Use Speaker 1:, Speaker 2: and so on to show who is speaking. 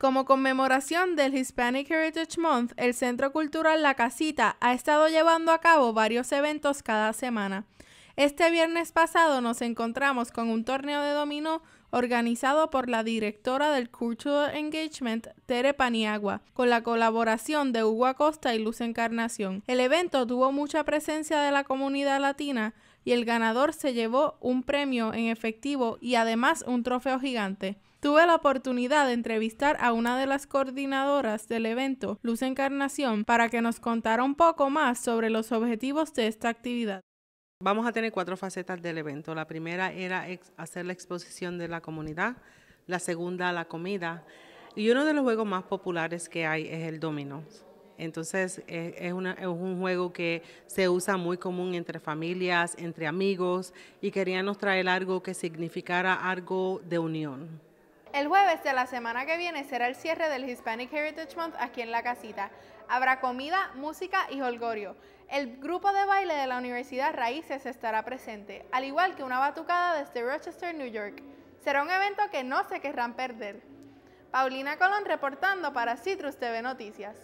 Speaker 1: Como conmemoración del Hispanic Heritage Month, el Centro Cultural La Casita ha estado llevando a cabo varios eventos cada semana. Este viernes pasado nos encontramos con un torneo de dominó organizado por la directora del Cultural Engagement, Tere Paniagua, con la colaboración de Hugo Acosta y Luz Encarnación. El evento tuvo mucha presencia de la comunidad latina y el ganador se llevó un premio en efectivo y además un trofeo gigante. Tuve la oportunidad de entrevistar a una de las coordinadoras del evento, Luz Encarnación, para que nos contara un poco más sobre los objetivos de esta actividad.
Speaker 2: Vamos a tener cuatro facetas del evento. La primera era hacer la exposición de la comunidad, la segunda la comida y uno de los juegos más populares que hay es el dominó. Entonces eh, es, un juego que se usa muy común entre familias, entre amigos y queríamos traer algo que significara algo de unión.
Speaker 1: El jueves de la semana que viene será el cierre del Hispanic Heritage Month aquí en la casita. Habrá comida, música y holgorio. El grupo de baile de la Universidad Raíces estará presente, al igual que una batucada desde Rochester, New York. Será un evento que no se querrán perder. Paulina Colón reportando para Citrus TV Noticias.